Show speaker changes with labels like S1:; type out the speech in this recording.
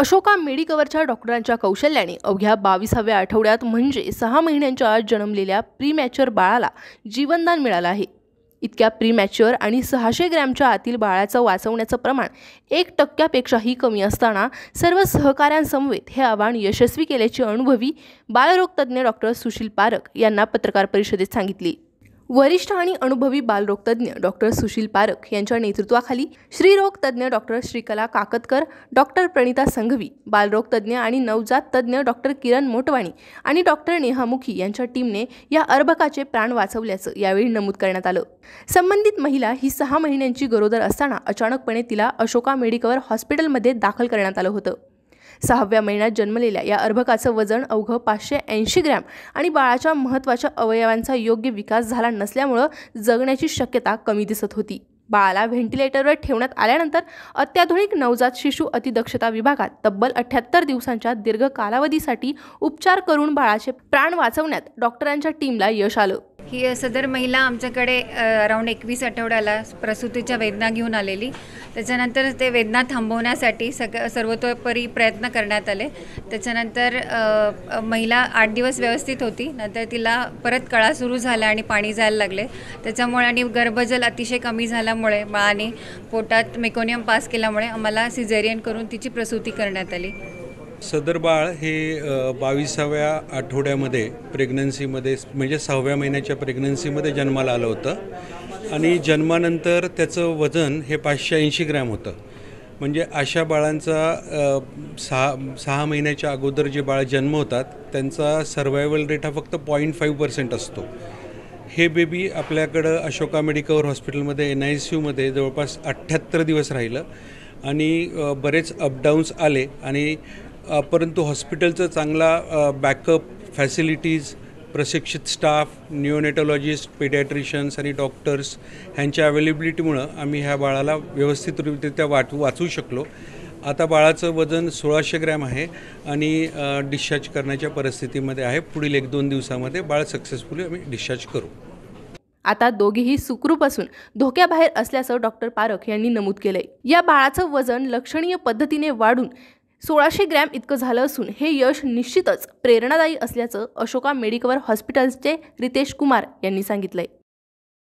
S1: अशोका मेडिकवरच्या डॉक्टरांच्या कौशल्याने अवघ्या बावीसाव्या आठवड्यात म्हणजे सहा महिन्यांच्या आत जन्मलेल्या प्रीमॅच्युअर बाळाला जीवनदान मिळालं आहे इतक्या प्रीमॅच्युअर आणि सहाशे ग्रॅमच्या आतील बाळाचं वाचवण्याचं प्रमाण एक टक्क्यापेक्षाही कमी असताना सर्व सहकाऱ्यांसमवेत हे आव्हान यशस्वी केल्याची अनुभवी बालरोगतज्ज्ञ डॉक्टर सुशील पारख यांना पत्रकार परिषदेत सांगितली वरिष्ठ आणि अनुभवी बालरोगतज्ञ डॉक्टर सुशील पारख यांच्या नेतृत्वाखाली श्रीरोग तज्ज्ञ डॉक्टर श्रीकला काकतकर डॉक्टर प्रणिता संघवी बालरोगतज्ञ आणि नवजात तज्ज्ञ डॉक्टर किरण मोटवाणी आणि डॉक्टर नेहामुखी यांच्या टीमने या अर्भकाचे प्राण वाचवल्याचं यावेळी नमूद करण्यात आलं संबंधित महिला ही सहा महिन्यांची गरोदर असताना अचानकपणे तिला अशोका मेडिकवर हॉस्पिटलमध्ये दाखल करण्यात आलं होतं सहाव्या महिन्यात जन्मलेल्या या अर्भकाचं वजन अवघं पाचशे ऐंशी ग्रॅम आणि बाळाच्या महत्त्वाच्या अवयवांचा योग्य विकास झाला नसल्यामुळं जगण्याची शक्यता कमी दिसत होती बाळाला व्हेंटिलेटरवर ठेवण्यात आल्यानंतर अत्याधुनिक नवजात शिशू अतिदक्षता विभागात तब्बल अठ्ठ्याहत्तर दिवसांच्या दीर्घ कालावधीसाठी उपचार करून बाळाचे प्राण वाचवण्यात डॉक्टरांच्या टीमला यश आलं
S2: ही सदर महिला आमच्याकडे अराऊंड एकवीस आठवड्याला प्रसूतीच्या वेदना घेऊन आलेली त्याच्यानंतर ते वेदना थांबवण्यासाठी सग सर्वतोपरी प्रयत्न करण्यात आले त्याच्यानंतर महिला आठ दिवस व्यवस्थित होती नंतर तिला परत कळा सुरू झाला आणि पाणी जायला लागले त्याच्यामुळे आणि गर्भजल अतिशय कमी झाल्यामुळे बाळाने पोटात मेकोनियम पास केल्यामुळे आम्हाला सिझेरियन करून तिची प्रसूती करण्यात आली
S3: सदर बाळ हे बावीसाव्या आठवड्यामध्ये प्रेग्नन्सीमध्ये म्हणजे सहाव्या महिन्याच्या प्रेग्नन्सीमध्ये जन्माला आलं होतं आणि जन्मानंतर त्याचं वजन हे पाचशे ऐंशी ग्रॅम होतं म्हणजे अशा बाळांचा सहा सहा महिन्याच्या अगोदर जे बाळ जन्म होतात त्यांचा सर्वायवल रेट हा फक्त पॉईंट फाईव्ह पर्सेंट असतो हे बेबी आपल्याकडं अशोका मेडिकवर हॉस्पिटलमध्ये एन आय सी यूमध्ये जवळपास अठ्ठ्याहत्तर दिवस राहिलं आणि बरेच अपडाऊन्स आले आणि परंतु हॉस्पिटलचा चांगला बॅकअप फॅसिलिटीज प्रशिक्षित स्टाफ निओनेटॉलॉजिस्ट पेडियाट्रिशन्स आणि डॉक्टर्स ह्यांच्या अवेलेबिलिटीमुळं आम्ही ह्या बाळाला व्यवस्थितरित्या वाट वाचू शकलो आता बाळाचं वजन सोळाशे ग्रॅम आहे आणि डिस्चार्ज करण्याच्या परिस्थितीमध्ये आहे पुढील एक दोन दिवसामध्ये बाळ सक्सेसफुली आम्ही डिस्चार्ज करू
S1: आता दोघेही सुखरूप असून धोक्याबाहेर असल्याचं डॉक्टर पारख यांनी नमूद केलंय या बाळाचं वजन लक्षणीय पद्धतीने वाढून सोळाशे ग्रॅम इतकं झालं असून हे यश निश्चितच प्रेरणादायी असल्याचं अशोका मेडिकवर हॉस्पिटल्सचे रितेश कुमार यांनी सांगितलं